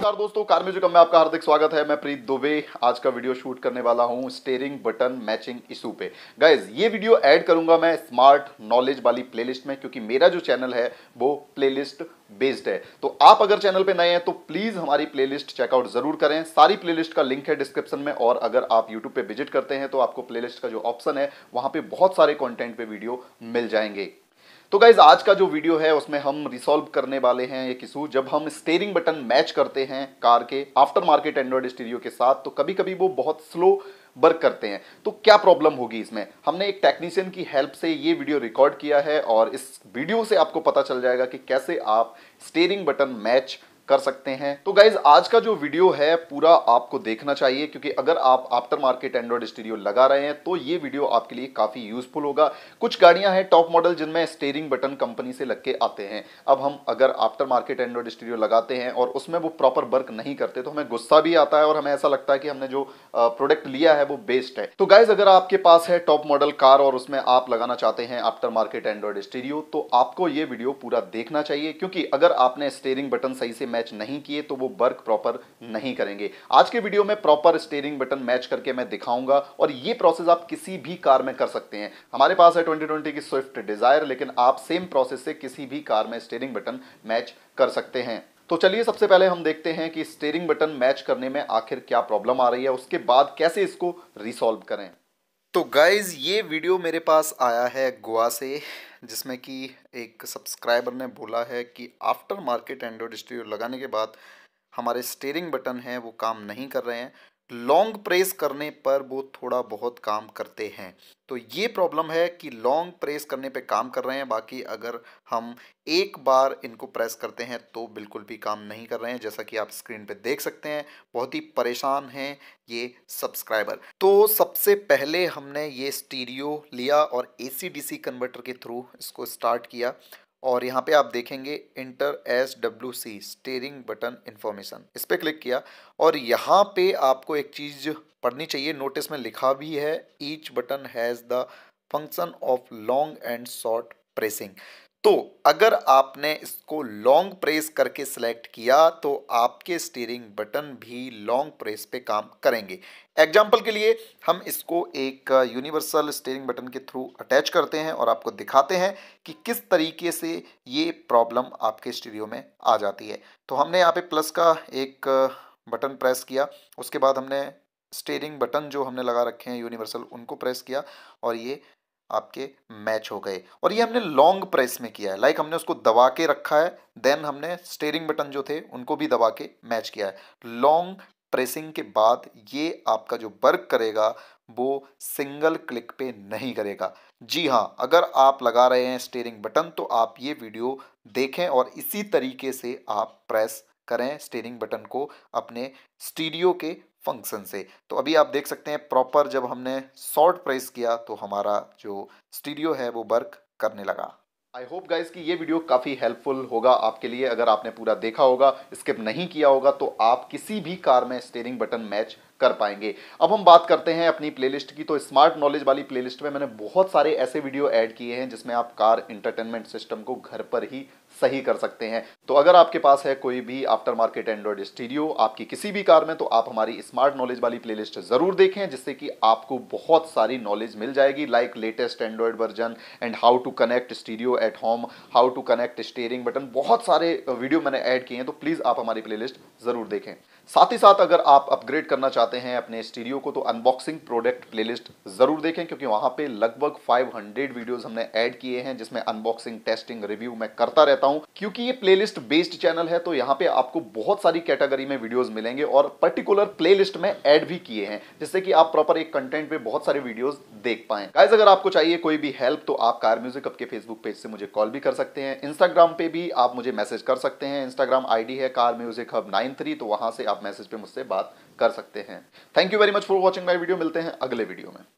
नमस्कार दोस्तों कार म्यूजिकम में आपका हार्दिक स्वागत है मैं प्रीत दुबे आज का वीडियो शूट करने वाला हूं स्टेयरिंग बटन मैचिंग इशू पे गाइज ये वीडियो ऐड करूंगा मैं स्मार्ट नॉलेज वाली प्लेलिस्ट में क्योंकि मेरा जो चैनल है वो प्लेलिस्ट बेस्ड है तो आप अगर चैनल पे नए हैं तो प्लीज हमारी प्लेलिस्ट चेकआउट जरूर करें सारी प्लेलिस्ट का लिंक है डिस्क्रिप्शन में और अगर आप यूट्यूब पे विजिट करते हैं तो आपको प्लेलिस्ट का जो ऑप्शन है वहां पे बहुत सारे कॉन्टेंट पे वीडियो मिल जाएंगे तो गाइज आज का जो वीडियो है उसमें हम रिसॉल्व करने वाले हैं एक इशू जब हम स्टेयरिंग बटन मैच करते हैं कार के आफ्टर मार्केट एंड्रॉइड स्टीरियो के साथ तो कभी कभी वो बहुत स्लो वर्क करते हैं तो क्या प्रॉब्लम होगी इसमें हमने एक टेक्नीशियन की हेल्प से ये वीडियो रिकॉर्ड किया है और इस वीडियो से आपको पता चल जाएगा कि कैसे आप स्टेयरिंग बटन मैच कर सकते हैं तो गाइज आज का जो वीडियो है पूरा आपको देखना चाहिए क्योंकि अगर आप आफ्टर मार्केट एंड्रॉइड स्टीरियो लगा रहे हैं तो ये वीडियो आपके लिए काफी यूजफुल होगा कुछ गाड़ियां हैं टॉप मॉडल जिनमें स्टेयरिंग बटन कंपनी से लग के आते हैं अब हम अगर आफ्टर मार्केट एंड्रॉइड स्टीरियो लगाते हैं और उसमें वो प्रॉपर वर्क नहीं करते तो हमें गुस्सा भी आता है और हमें ऐसा लगता है कि हमने जो प्रोडक्ट लिया है वो बेस्ट है तो गाइज अगर आपके पास है टॉप मॉडल कार और उसमें आप लगाना चाहते हैं आफ्टर मार्केट एंड्रॉइड स्टीरियो तो आपको ये वीडियो पूरा देखना चाहिए क्योंकि अगर आपने स्टेयरिंग बटन सही से मैच मैच नहीं किए तो वो वर्क प्रॉपर नहीं करेंगे आज के वीडियो में प्रॉपर स्टेयरिंग बटन मैच करके मैं दिखाऊंगा और ये प्रोसेस आप किसी भी कार में कर सकते हैं हमारे पास है ट्वेंटी की स्विफ्ट डिजायर लेकिन आप सेम प्रोसेस से किसी भी कार में स्टेयरिंग बटन मैच कर सकते हैं तो चलिए सबसे पहले हम देखते हैं कि स्टेयरिंग बटन मैच करने में आखिर क्या प्रॉब्लम आ रही है उसके बाद कैसे इसको रिसॉल्व करें तो गाइज़ ये वीडियो मेरे पास आया है गोवा से जिसमें कि एक सब्सक्राइबर ने बोला है कि आफ्टर मार्केट एंड्रॉयड स्टूडियो लगाने के बाद हमारे स्टेयरिंग बटन हैं वो काम नहीं कर रहे हैं लॉन्ग प्रेस करने पर वो थोड़ा बहुत काम करते हैं तो ये प्रॉब्लम है कि लॉन्ग प्रेस करने पे काम कर रहे हैं बाकी अगर हम एक बार इनको प्रेस करते हैं तो बिल्कुल भी काम नहीं कर रहे हैं जैसा कि आप स्क्रीन पे देख सकते हैं बहुत ही परेशान हैं ये सब्सक्राइबर तो सबसे पहले हमने ये स्टीरियो लिया और ए कन्वर्टर के थ्रू इसको स्टार्ट किया और यहाँ पे आप देखेंगे enter S W C steering button information इस पर क्लिक किया और यहाँ पे आपको एक चीज़ पढ़नी चाहिए नोटिस में लिखा भी है each button has the function of long and short pressing तो अगर आपने इसको लॉन्ग प्रेस करके सेलेक्ट किया तो आपके स्टीयरिंग बटन भी लॉन्ग प्रेस पे काम करेंगे एग्जाम्पल के लिए हम इसको एक यूनिवर्सल स्टीयरिंग बटन के थ्रू अटैच करते हैं और आपको दिखाते हैं कि किस तरीके से ये प्रॉब्लम आपके स्टीरियो में आ जाती है तो हमने यहाँ पे प्लस का एक बटन प्रेस किया उसके बाद हमने स्टेयरिंग बटन जो हमने लगा रखे हैं यूनिवर्सल उनको प्रेस किया और ये आपके मैच हो गए और ये हमने लॉन्ग प्रेस में किया है लाइक हमने उसको दबा के रखा है देन हमने स्टेयरिंग बटन जो थे उनको भी दबा के मैच किया है लॉन्ग प्रेसिंग के बाद ये आपका जो वर्क करेगा वो सिंगल क्लिक पे नहीं करेगा जी हाँ अगर आप लगा रहे हैं स्टेयरिंग बटन तो आप ये वीडियो देखें और इसी तरीके से आप प्रेस करें स्टेयरिंग बटन को अपने स्टीडियो के फंक्शन से तो अभी आप देख सकते हैं प्रॉपर जब हमने शॉर्ट प्रेस किया तो हमारा जो स्टीडियो है वो वर्क करने लगा आई होप गाइज कि ये वीडियो काफ़ी हेल्पफुल होगा आपके लिए अगर आपने पूरा देखा होगा स्किप नहीं किया होगा तो आप किसी भी कार में स्टेयरिंग बटन मैच कर पाएंगे अब हम बात करते हैं अपनी प्लेलिस्ट की तो स्मार्ट नॉलेज वाली प्लेलिस्ट में मैंने बहुत सारे ऐसे वीडियो ऐड किए हैं जिसमें आप कार इंटरटेनमेंट सिस्टम को घर पर ही सही कर सकते हैं तो अगर आपके पास है कोई भी आफ्टर मार्केट एंड्रॉयड स्टीडियो आपकी किसी भी कार में तो आप हमारी स्मार्ट नॉलेज वाली प्लेलिस्ट जरूर देखें जिससे कि आपको बहुत सारी नॉलेज मिल जाएगी like latest Android version and how to connect stereo at home how to connect steering button बहुत सारे वीडियो मैंने ऐड किए हैं तो प्लीज़ आप हमारी प्लेलिस्ट ज़रूर देखें साथ ही साथ अगर आप अपग्रेड करना चाहते चाहते हैं अपने स्टीरियो को तो अनबॉक्सिंग प्रोडक्ट प्लेलिस्ट ज़रूर देखें क्योंकि वहाँ पे लगभग 500 वीडियोस हमने ऐड किए हैं जिसमें अनबॉक्सिंग टेस्टिंग रिव्यू मैं करता रहता हूँ क्योंकि ये प्लेलिस्ट बेस्ड चैनल है तो यहाँ पे आपको बहुत सारी कैटेगरी में वीडियोज मिलेंगे और पर्टिकुलर प्ले में एड भी किए हैं जिससे कि आप प्रॉपर एक कंटेंट पे बहुत सारे वीडियोज देख पाए गाइज अगर आपको चाहिए कोई भी हेल्प तो आप कार म्यूजिक अपके फेसबुक पेज से मुझे कॉल भी कर सकते हैं इंस्टाग्राम पे भी आप मुझे मैसेज कर सकते हैं इंस्टाग्राम आईडी है कार म्यूजिक हब नाइन तो वहां से आप मैसेज पे मुझसे बात कर सकते हैं thank you very much for watching my video मिलते हैं अगले वीडियो में